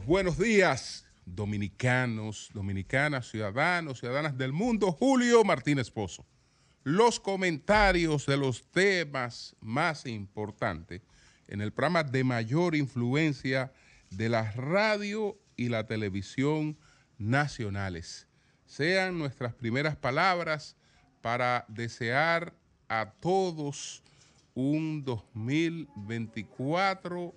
buenos días, dominicanos, dominicanas, ciudadanos, ciudadanas del mundo. Julio Martínez Pozo. Los comentarios de los temas más importantes en el programa de mayor influencia de la radio y la televisión nacionales. Sean nuestras primeras palabras para desear a todos un 2024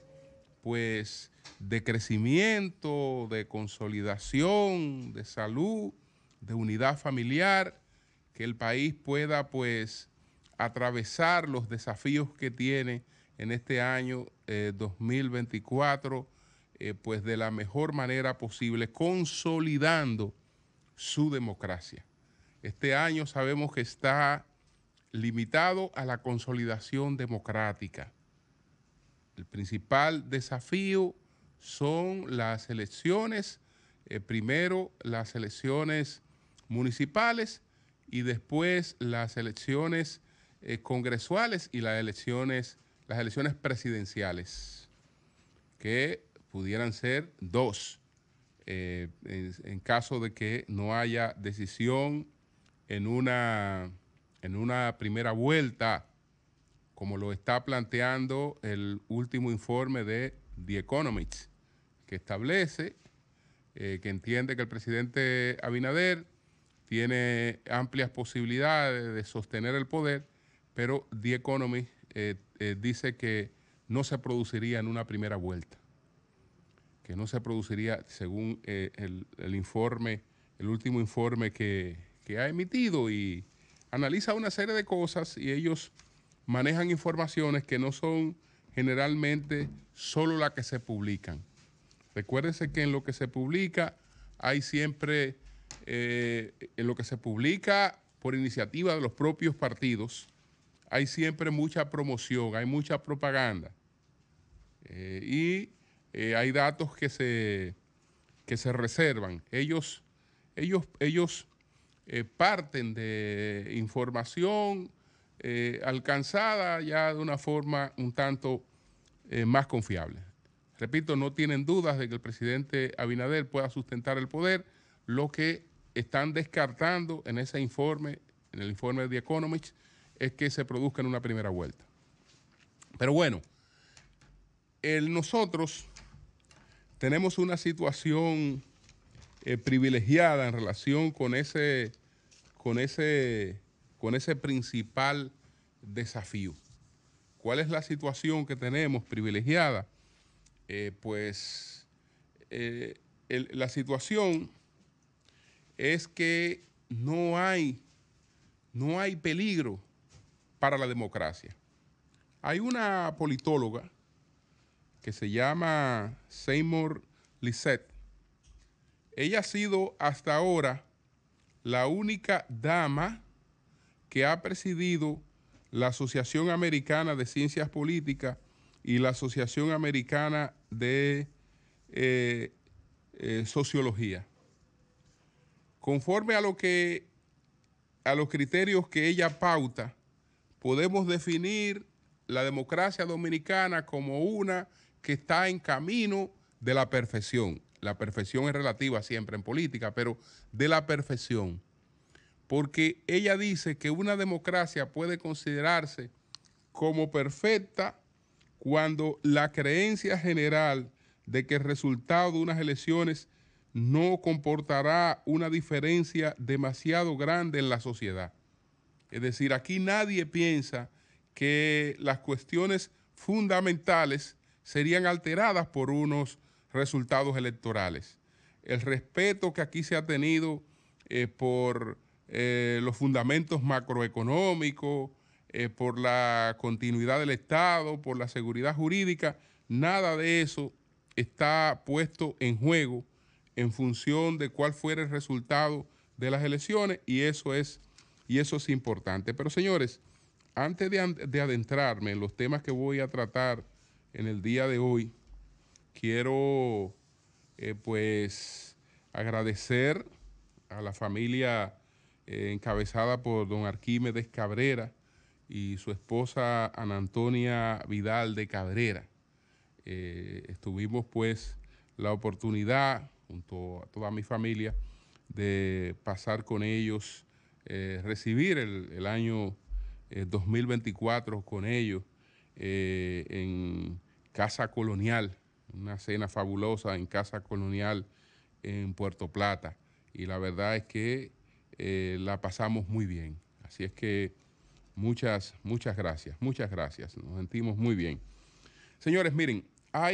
pues de crecimiento, de consolidación, de salud, de unidad familiar, que el país pueda pues atravesar los desafíos que tiene en este año 2024, eh, eh, pues de la mejor manera posible, consolidando su democracia. Este año sabemos que está limitado a la consolidación democrática el principal desafío son las elecciones, eh, primero las elecciones municipales y después las elecciones eh, congresuales y las elecciones, las elecciones presidenciales, que pudieran ser dos, eh, en, caso de que no haya decisión en una, en una primera vuelta como lo está planteando el último informe de The Economist, que establece eh, que entiende que el presidente Abinader tiene amplias posibilidades de sostener el poder, pero The Economist eh, eh, dice que no se produciría en una primera vuelta, que no se produciría, según el, informe, el último informe que, que ha emitido y analiza una serie de cosas y ellos manejan informaciones que no son generalmente solo las que se publican. Recuérdense que en lo que se publica hay siempre, eh, en lo que se publica por iniciativa de los propios partidos, hay siempre mucha promoción, hay mucha propaganda. Eh, y eh, hay datos que se, que se reservan. Ellos, ellos, ellos parten de información eh, alcanzada ya de una forma un tanto eh, más confiable. Repito, no tienen dudas de que el presidente Abinader pueda sustentar el poder, lo que están descartando en ese informe, en el informe de The Economist, es que se produzca en una primera vuelta. Pero bueno, nosotros tenemos una situación eh, privilegiada en relación con ese, con ese con ese principal desafío. ¿Cuál es la situación que tenemos privilegiada? Eh, pues eh, la situación es que no hay, no hay peligro para la democracia. Hay una politóloga que se llama Seymour Lisset. Ella ha sido hasta ahora la única dama que ha presidido la Asociación Americana de Ciencias Políticas y la Asociación Americana de eh, eh, Sociología. Conforme a lo que a los criterios que ella pauta, podemos definir la democracia dominicana como una que está en camino de la perfección. La perfección es relativa siempre en política, pero de la perfección porque ella dice que una democracia puede considerarse como perfecta cuando la creencia general de que el resultado de unas elecciones no comportará una diferencia demasiado grande en la sociedad. Es decir, aquí nadie piensa que las cuestiones fundamentales serían alteradas por unos resultados electorales. El respeto que aquí se ha tenido eh, por eh, los fundamentos macroeconómicos, eh, por la continuidad del Estado, por la seguridad jurídica, nada de eso está puesto en juego en función de cuál fuera el resultado de las elecciones y eso es, y eso es importante. Pero señores, antes de, adentrarme en los temas que voy a tratar en el día de hoy, quiero eh, pues agradecer a la familia eh, encabezada por don Arquímedes Cabrera y su esposa Ana Antonia Vidal de Cabrera. Eh, estuvimos pues la oportunidad, junto a toda mi familia, de pasar con ellos, eh, recibir el, el año 2024 con ellos en Casa Colonial, una cena fabulosa en Casa Colonial en Puerto Plata. Y la verdad es que eh, la pasamos muy bien. Así es que muchas, muchas gracias, muchas gracias. Nos sentimos muy bien. Señores, miren, hay...